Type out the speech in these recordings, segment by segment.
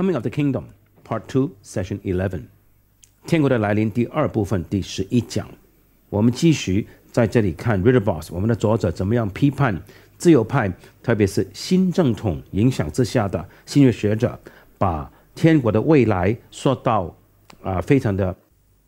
Coming of the Kingdom, Part Two, Session Eleven，天国的来临第二部分第十一讲，我们继续在这里看 Ritter Boss，我们的作者怎么样批判自由派，特别是新正统影响之下的新月学者，把天国的未来说到啊非常的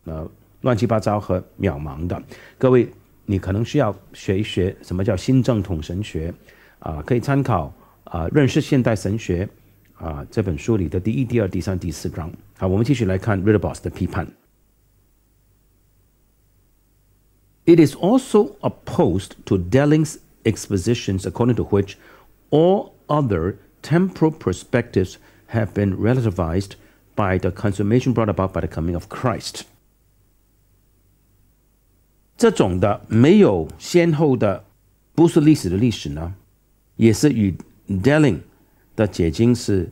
呃乱七八糟和渺茫的。各位，你可能需要学一学什么叫新正统神学，啊，可以参考啊认识现代神学。啊这本书里的第一、第二、第三、第四章。好，我们继续来看的批判。It is also opposed to Delling's expositions according to which all other temporal perspectives have been relativized by the consummation brought about by the coming of Christ。这种的没有先后的不是历史的历史呢，也是与 Delling 的结晶是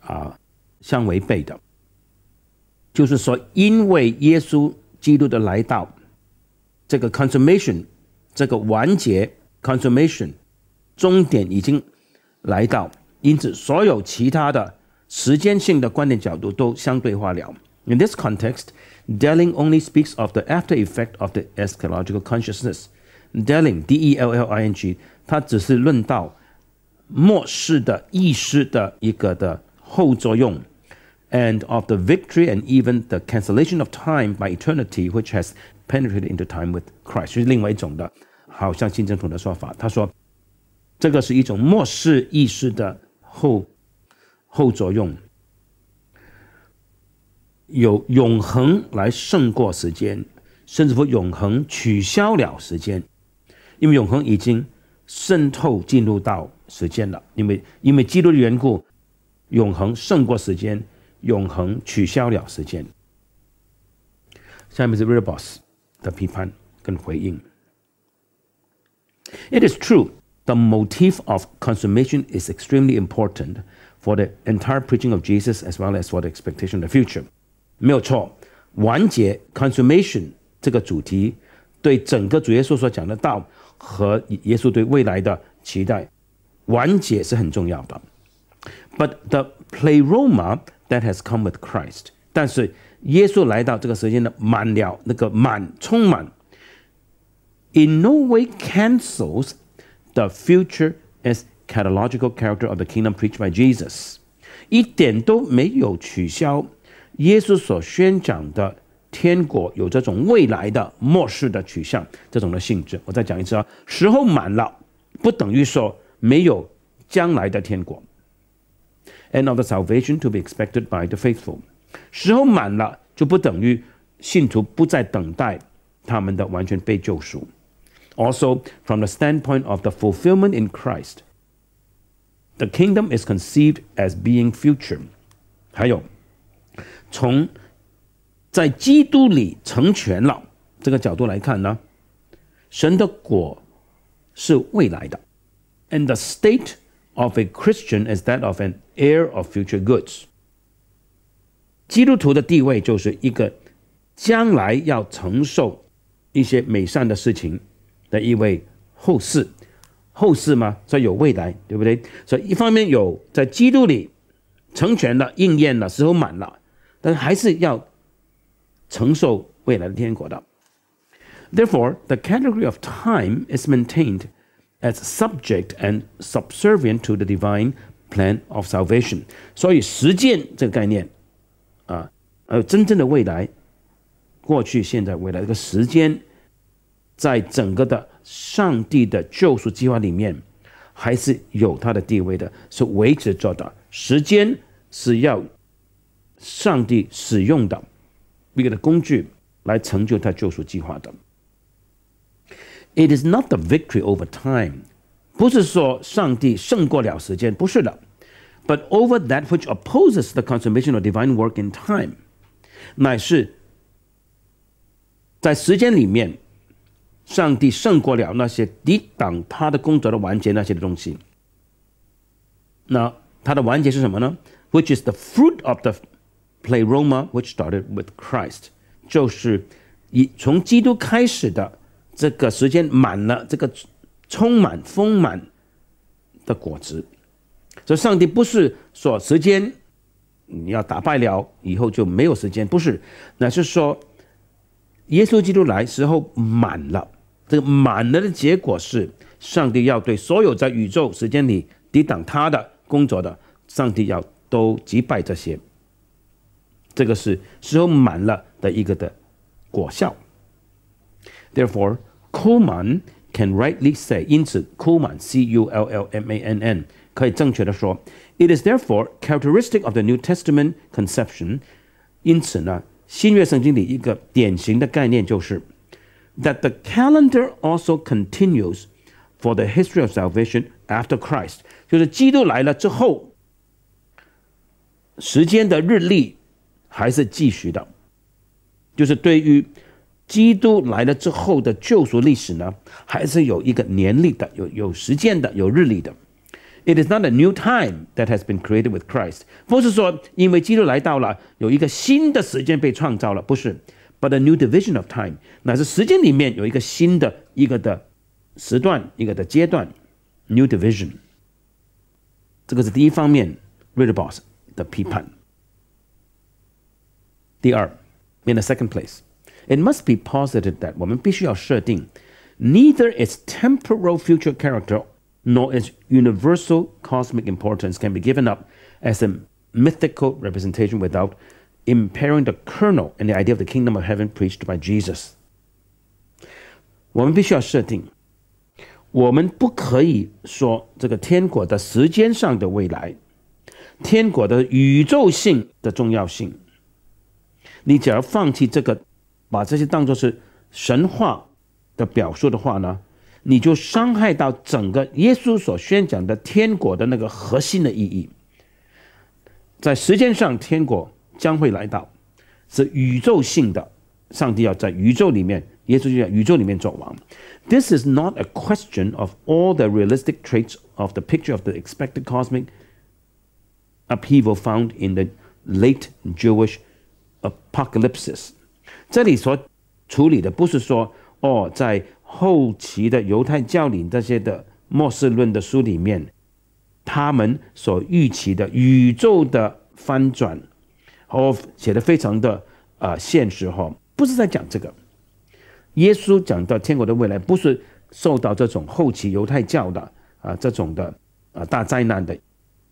啊，相违背的。就是说，因为耶稣基督的来到，这个 consummation，这个完结 consummation，终点已经来到，因此所有其他的时间性的观点角度都相对化了。In this context, Delling only speaks of the after effect of the eschatological consciousness. Delling D E L L I N G，他只是论到。末世的意识的一个的后作用，and of the victory and even the cancellation of time by eternity, which has penetrated into time with Christ，是另外一种的，好像新正统的说法。他说，这个是一种末世意识的后后作用，有永恒来胜过时间，甚至乎永恒取消了时间，因为永恒已经渗透进入到。时间了，因为因为基督的缘故，永恒胜过时间，永恒取消了时间。下面是 r o b o s 的批判跟回应。It is true the motif of consummation is extremely important for the entire preaching of Jesus as well as for the expectation of the future。没有错，完结 consummation 这个主题对整个主耶稣所讲的道和耶稣对未来的期待。完结是很重要的，But the pleroma that has come with Christ，但是耶稣来到这个时间的满了，那个满充满，in no way cancels the future a s c h a t o l o g i c a l character of the kingdom preached by Jesus，一点都没有取消耶稣所宣讲的天国有这种未来的末世的取向这种的性质。我再讲一次啊，时候满了，不等于说。没有将来的天国，and of the salvation to be expected by the faithful，时候满了就不等于信徒不再等待他们的完全被救赎。Also from the standpoint of the fulfillment in Christ, the kingdom is conceived as being future. 还有从在基督里成全了这个角度来看呢，神的果是未来的。And the state of a Christian is that of an heir of future goods。基督徒的地位就是一个将来要承受一些美善的事情的一位后世，后世嘛，所以有未来，对不对？所以一方面有在基督里成全了、应验了、时候满了，但还是要承受未来的天国的。Therefore, the category of time is maintained. as subject and subservient to the divine plan of salvation。所以，实践这个概念，啊，呃，真正的未来、过去、现在、未来这个时间，在整个的上帝的救赎计划里面，还是有它的地位的，是维持做的。时间是要上帝使用的，一个的工具，来成就他救赎计划的。It is not the victory over time，不是说上帝胜过了时间，不是的。But over that which opposes the consummation of divine work in time，乃是，在时间里面，上帝胜过了那些抵挡他的工作的完结那些的东西。那他的完结是什么呢？Which is the fruit of the play Roma, which started with Christ，就是以从基督开始的。这个时间满了，这个充满丰满的果子。这上帝不是说时间你要打败了以后就没有时间，不是，那是说耶稣基督来时候满了，这个满了的结果是，上帝要对所有在宇宙时间里抵挡他的工作的，上帝要都击败这些。这个是时候满了的一个的果效。Therefore, Kullman can rightly say, 因此 Kullman C U L L M it is therefore characteristic of the New Testament conception。因此呢，新约圣经里一个典型的概念就是 that the calendar also continues for the history of salvation after Christ，就是基督来了之后，时间的日历还是继续的，就是对于基督来了之后的救赎历史呢，还是有一个年历的，有有时间的，有日历的。It is not a new time that has been created with Christ，不是说因为基督来到了，有一个新的时间被创造了，不是。But a new division of time，乃是时间里面有一个新的一个的时段，一个的阶段，new division。这个是第一方面，r e d Boss 的批判。第二，i n the second place。It must be posited that neither its temporal future character nor its universal cosmic importance can be given up as a mythical representation without impairing the kernel and the idea of the kingdom of heaven preached by Jesus. Jesus。我们必须要设定，我们不可以说这个天国的时间上的未来，天国的宇宙性的重要性。你只要放弃这个把这些当做是神话的表述的话呢，你就伤害到整个耶稣所宣讲的天国的那个核心的意义。在时间上，天国将会来到，是宇宙性的，上帝要在宇宙里面，耶稣就在宇宙里面走王。This is not a question of all the realistic traits of the picture of the expected cosmic upheaval found in the late Jewish apocalypse. 这里所处理的不是说哦，在后期的犹太教领这些的末世论的书里面，他们所预期的宇宙的翻转，哦，写的非常的呃现实哈，不是在讲这个。耶稣讲到天国的未来，不是受到这种后期犹太教的啊这种的啊大灾难的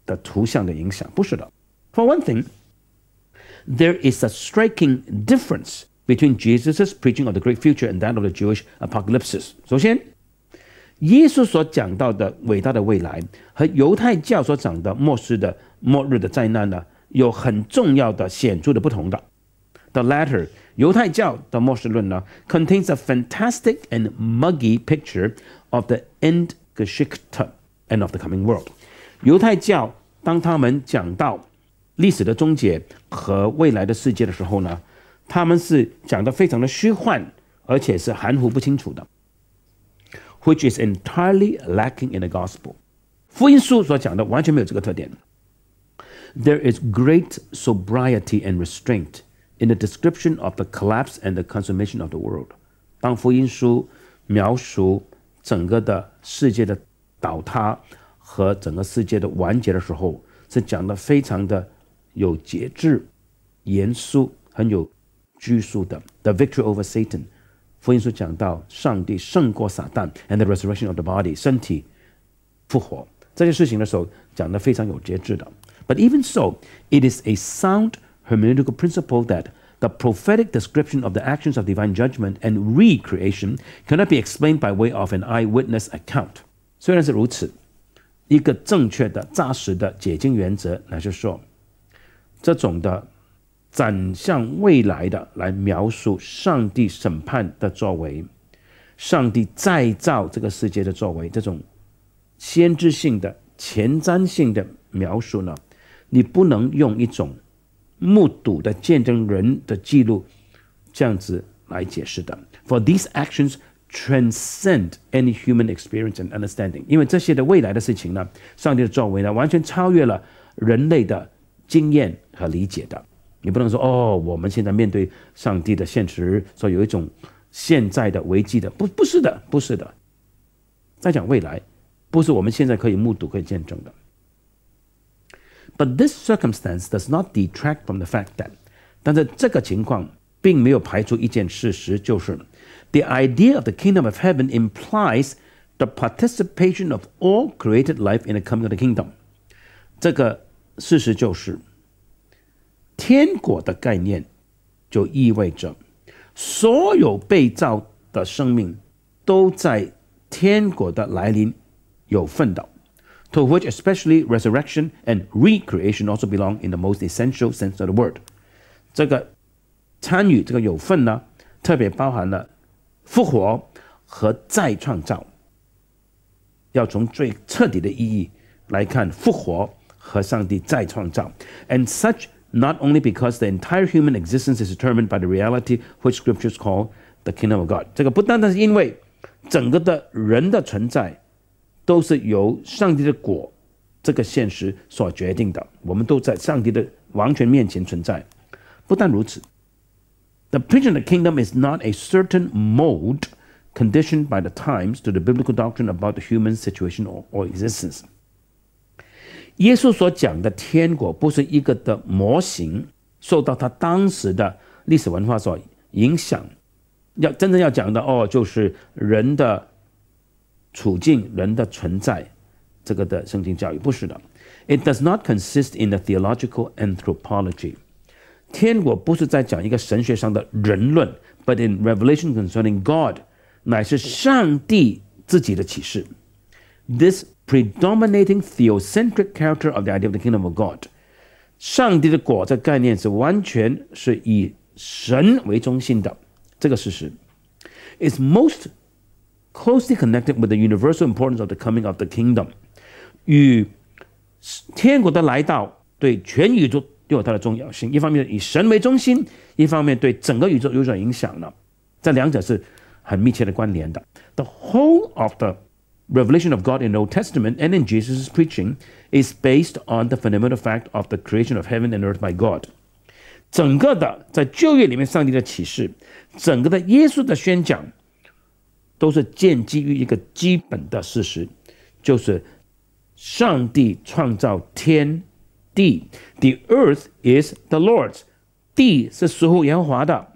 的图像的影响，不是的。For one thing, there is a striking difference. Between Jesus's preaching of the great future and that of the Jewish apocalypse，首先，耶稣所讲到的伟大的未来和犹太教所讲的末世的末日的灾难呢，有很重要的显著的不同的。The latter，犹太教的末世论呢，contains a fantastic and muggy picture of the end gesicht and of the coming world。犹太教当他们讲到历史的终结和未来的世界的时候呢。他们是讲的非常的虚幻，而且是含糊不清楚的，which is entirely lacking in the gospel。福音书所讲的完全没有这个特点。There is great sobriety and restraint in the description of the collapse and the consummation of the world。当福音书描述整个的世界的倒塌和整个世界的完结的时候，是讲的非常的有节制、严肃，很有。拘束的。The victory over Satan, 福音书讲到上帝胜过撒旦，and the resurrection of the body，身体复活这些事情的时候，讲的非常有节制的。But even so, it is a sound hermeneutical principle that the prophetic description of the actions of divine judgment and recreation cannot be explained by way of an eyewitness account. 展向未来的来描述上帝审判的作为，上帝再造这个世界的作为，这种先知性的、前瞻性的描述呢，你不能用一种目睹的见证人的记录这样子来解释的。For these actions transcend any human experience and understanding，因为这些的未来的事情呢，上帝的作为呢，完全超越了人类的经验和理解的。你不能说哦，我们现在面对上帝的现实，说有一种现在的危机的，不，不是的，不是的。在讲未来，不是我们现在可以目睹、可以见证的。But this circumstance does not detract from the fact that，但是这个情况并没有排除一件事实，就是 the idea of the kingdom of heaven implies the participation of all created life in the coming of the kingdom。这个事实就是。天国的概念，就意味着所有被造的生命都在天国的来临有份道。To which especially resurrection and recreation also belong in the most essential sense of the word。这个参与这个有份呢，特别包含了复活和再创造。要从最彻底的意义来看复活和上帝再创造。And such not only because the entire human existence is determined by the reality which scriptures call the kingdom of God. the preaching of the kingdom is not a certain mode conditioned by the times to the biblical doctrine about the human situation or, or existence。耶稣所讲的天国不是一个的模型，受到他当时的历史文化所影响。要真正要讲的哦，就是人的处境、人的存在，这个的圣经教育不是的。It does not consist in the theological anthropology。天国不是在讲一个神学上的人论，but in revelation concerning God，乃是上帝自己的启示。This。Predominating theocentric character of the idea of the kingdom of God，上帝的国这概念是完全是以神为中心的，这个事实。It's most closely connected with the universal importance of the coming of the kingdom，与天国的来到对全宇宙都有它的重要性。一方面以神为中心，一方面对整个宇宙有所影响的，这两者是很密切的关联的。The whole of the revelation of God in the Old Testament and in Jesus' preaching is based on the fundamental fact of the creation of heaven and earth by God. 整个的在旧约里面上帝的启示，整个的耶稣的宣讲，都是建基于一个基本的事实，就是上帝创造天地。The earth is the Lord's，地是属乎耶和华的。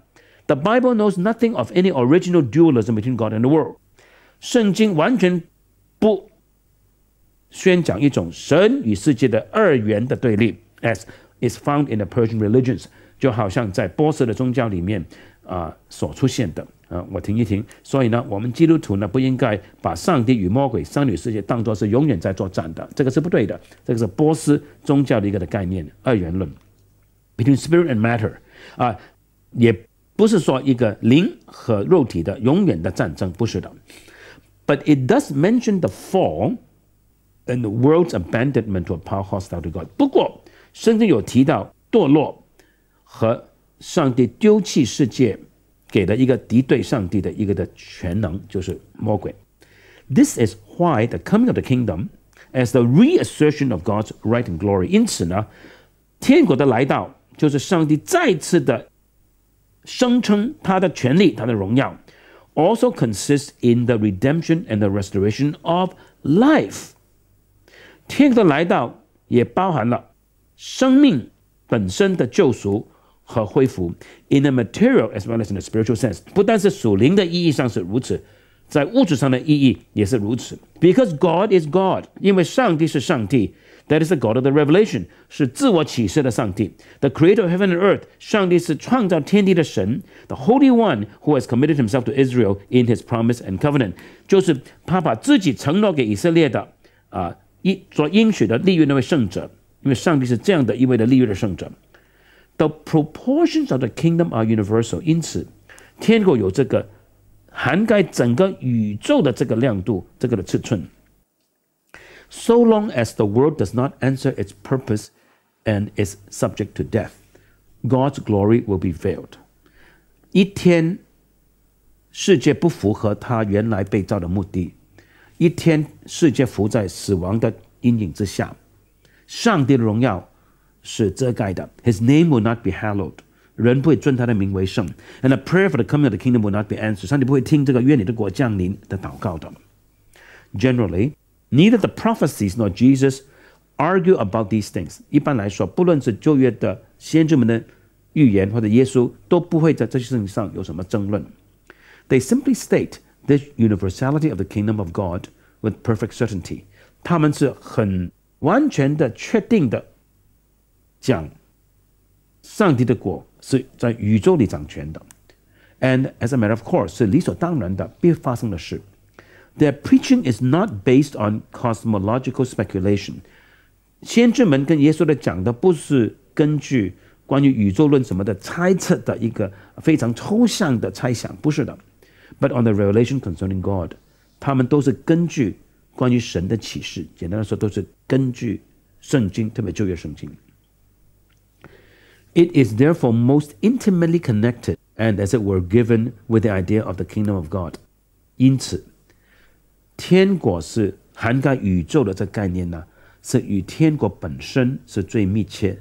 The Bible knows nothing of any original dualism between God and the world。圣经完全不宣讲一种神与世界的二元的对立，as is found in the Persian religions，就好像在波斯的宗教里面啊所出现的啊，我停一停。所以呢，我们基督徒呢不应该把上帝与魔鬼、三女世界当作是永远在作战的，这个是不对的。这个是波斯宗教的一个的概念，二元论，between spirit and matter 啊，也不是说一个灵和肉体的永远的战争，不是的。But it does mention the fall and the world's abandonment to a power hostile to God。不过，圣经有提到堕落和上帝丢弃世界，给了一个敌对上帝的一个的全能，就是魔鬼。This is why the coming of the kingdom as the reassertion of God's right and glory。因此呢，天国的来到就是上帝再次的声称他的权利、他的荣耀。also consists in the redemption and the restoration of life. 天的来到也包含了生命本身的救赎和恢复, in the material as well as in the spiritual sense. Because God is God, 因为上帝是上帝. That is the God of the revelation，是自我启示的上帝。The Creator of heaven and earth，上帝是创造天地的神。The Holy One who has committed Himself to Israel in His promise and covenant，就是他把自己承诺给以色列的啊，应所应许的立约那位圣者。因为上帝是这样的，一位的立约的圣者。The proportions of the kingdom are universal，因此天国有这个涵盖整个宇宙的这个亮度，这个的尺寸。so long as the world does not answer its purpose and is subject to death, God's glory will be veiled. 一天，世界不符合它原来被造的目的；一天，世界浮在死亡的阴影之下。上帝的荣耀是遮盖的，His name will not be hallowed。人不会尊他的名为圣，and a prayer for the coming of the kingdom will not be answered。上帝不会听这个愿你的国降临的祷告的。Generally, Neither the prophecies nor Jesus argue about these things. things。一般来说，不论是旧约的先知们的预言或者耶稣，都不会在这些事情上有什么争论。They simply state the universality of the kingdom of God with perfect certainty. certainty。他们是很完全的、确定的讲，上帝的国是在宇宙里掌权的。And as a matter of course，是理所当然的必发生的事。their preaching is not based on cosmological speculation。先知们跟耶稣的讲的不是根据关于宇宙论什么的猜测的一个非常抽象的猜想，不是的。But on the revelation concerning God，他们都是根据关于神的启示，简单来说都是根据圣经，特别旧约圣经。It is therefore most intimately connected and, as it were, given with the idea of the kingdom of God. 因此。天国是涵盖宇宙的这概念呢，是与天国本身是最密切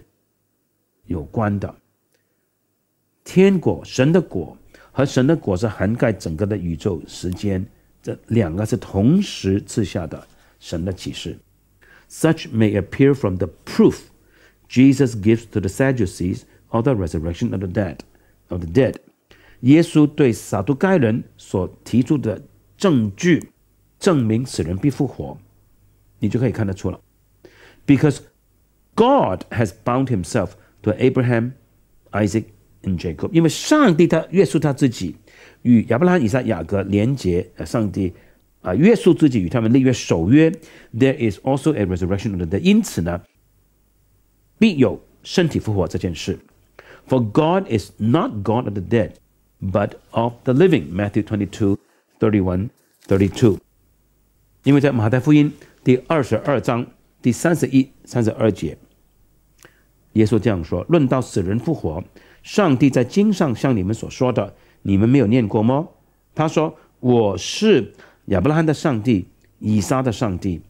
有关的。天国神的果和神的果是涵盖整个的宇宙时间，这两个是同时赐下的神的启示。Such may appear from the proof Jesus gives to the Sadducees of the resurrection of the dead of the dead。耶稣对撒都该人所提出的证据。证明死人必复活，你就可以看得出了。Because God has bound Himself to Abraham, Isaac and Jacob，因为上帝他约束他自己与亚伯拉罕、以撒、雅各连结，上帝。啊，约束自己与他们立约守约，there is also a resurrection of the dead。因此呢，必有身体复活这件事。For God is not God of the dead, but of the living。Matthew twenty-two, thirty-one, thirty-two。因为在马太福音第二十二章第三十一、三十二节，耶稣这样说：论到死人复活，上帝在经上像你们所说的，你们没有念过吗？他说：“我是亚伯拉罕的上帝，以撒的上帝，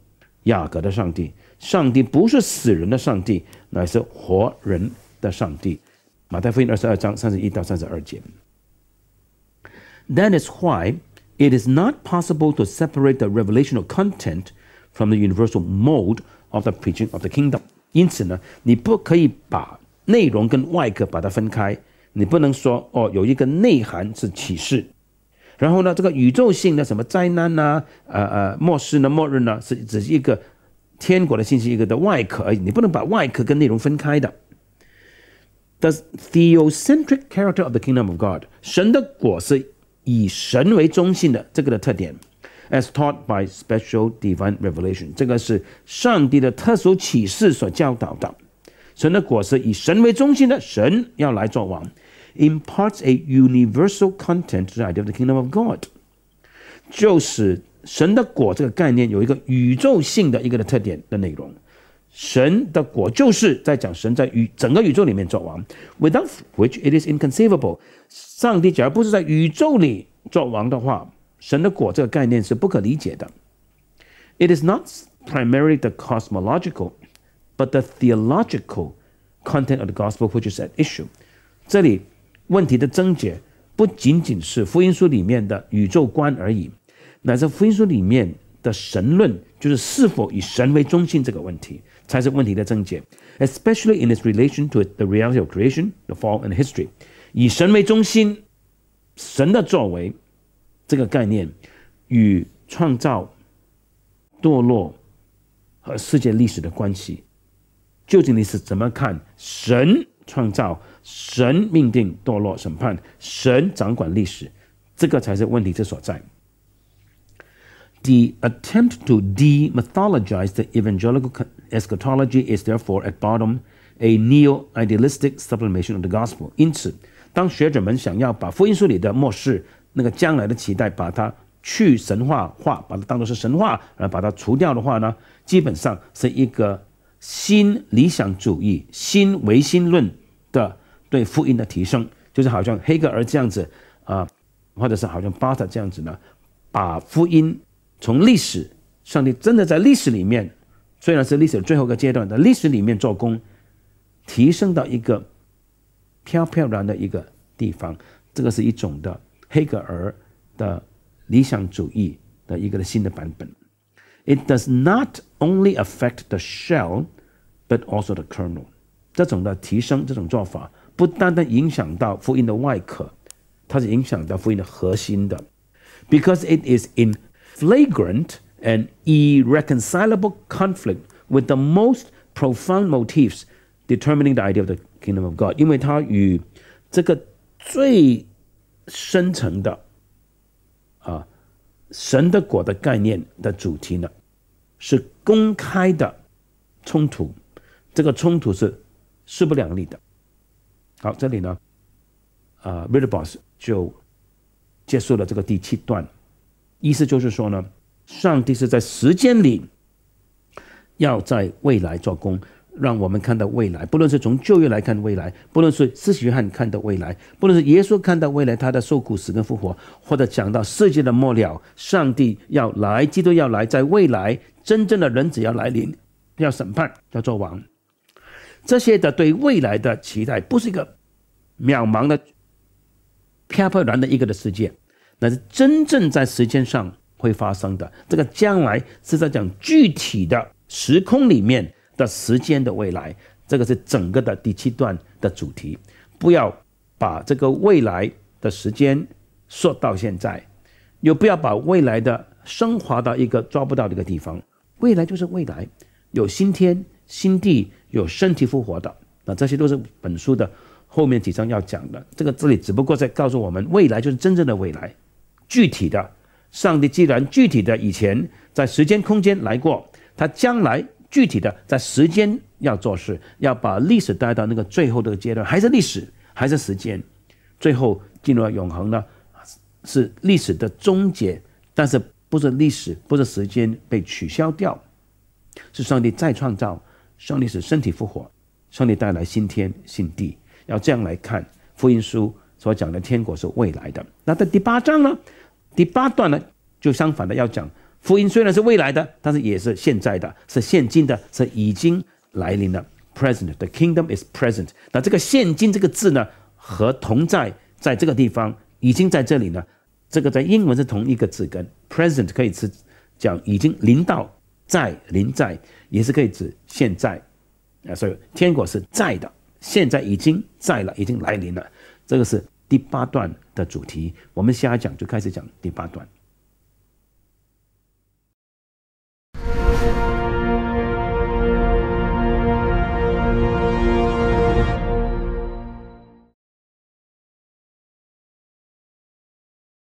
雅各的上帝。上帝不是死人的上帝，乃是活人的上帝。”马太福音二十二章三十一到三十二节。That is why. It is not possible to separate the revelational content from the universal mode of the preaching of the kingdom。因此呢，你不可以把内容跟外壳把它分开。你不能说哦，有一个内涵是启示，然后呢，这个宇宙性的什么灾难呐，呃呃，末世呢、末日呢，是只是一个天国的信息一个的外壳而已。你不能把外壳跟内容分开的。The theocentric character of the kingdom of God，神的果是以神为中心的这个的特点，as taught by special divine revelation，这个是上帝的特殊启示所教导的。神的果实以神为中心的，神要来做王，imparts a universal content to the idea of the kingdom of God，就使神的果这个概念有一个宇宙性的一个的特点的内容。神的果就是在讲神在宇整个宇宙里面做王。Without which it is inconceivable，上帝假如不是在宇宙里做王的话，神的果这个概念是不可理解的。It is not primarily the cosmological，but the theological，content of the gospel which is at issue。这里问题的症结不仅仅是福音书里面的宇宙观而已，乃至福音书里面的神论，就是是否以神为中心这个问题。才是问题的症结，especially in its relation to the reality of creation, the fall, and history。以神为中心，神的作为这个概念与创造、堕落和世界历史的关系，究竟你是怎么看？神创造，神命定堕落审判，神掌管历史，这个才是问题之所在。The attempt to de-mythologize the evangelical Eschatology is therefore at bottom a neo-idealistic sublimation of the gospel。因此，当学者们想要把福音书里的末世那个将来的期待，把它去神话化，把它当做是神话，然后把它除掉的话呢，基本上是一个新理想主义、新唯心论的对福音的提升，就是好像黑格尔这样子啊，或者是好像巴特这样子呢，把福音从历史，上帝真的在历史里面。虽然是历史的最后一个阶段，在历史里面做工，提升到一个飘飘然的一个地方，这个是一种的黑格尔的理想主义的一个新的版本。It does not only affect the shell, but also the kernel。这种的提升，这种做法，不单单影响到复印的外壳，它是影响到复印的核心的，because it is in flagrant。An irreconcilable conflict with the most profound motifs determining the idea of the kingdom of God，因为它与这个最深层的啊神的果的概念的主题呢，是公开的冲突，这个冲突是势不两立的。好，这里呢，呃 r i t e b o s 就结束了这个第七段，意思就是说呢。上帝是在时间里，要在未来做工，让我们看到未来。不论是从就业来看未来，不论是施洗约翰看到未来，不论是耶稣看到未来，他的受苦、死跟复活，或者讲到世界的末了，上帝要来，基督要来，在未来，真正的人只要来临，要审判，要做王。这些的对未来的期待，不是一个渺茫的、飘飘然的一个的世界，那是真正在时间上。会发生的这个将来是在讲具体的时空里面的时间的未来，这个是整个的第七段的主题。不要把这个未来的时间说到现在，又不要把未来的升华到一个抓不到的一个地方。未来就是未来，有新天新地，有身体复活的。那这些都是本书的后面几章要讲的。这个这里只不过在告诉我们，未来就是真正的未来，具体的。上帝既然具体的以前在时间空间来过，他将来具体的在时间要做事，要把历史带到那个最后的阶段，还是历史，还是时间，最后进入到永恒呢？是历史的终结，但是不是历史，不是时间被取消掉，是上帝再创造，上帝使身体复活，上帝带来新天新地，要这样来看，福音书所讲的天国是未来的。那在第八章呢？第八段呢，就相反的要讲福音虽然是未来的，但是也是现在的，是现今的，是已经来临的。Present，the kingdom is present。那这个“现今”这个字呢，和同在在这个地方已经在这里呢，这个在英文是同一个字根。Present 可以指讲已经临到，在临在，也是可以指现在。啊，所以天国是在的，现在已经在了，已经来临了。这个是。第八段的主题，我们下一讲就开始讲第八段。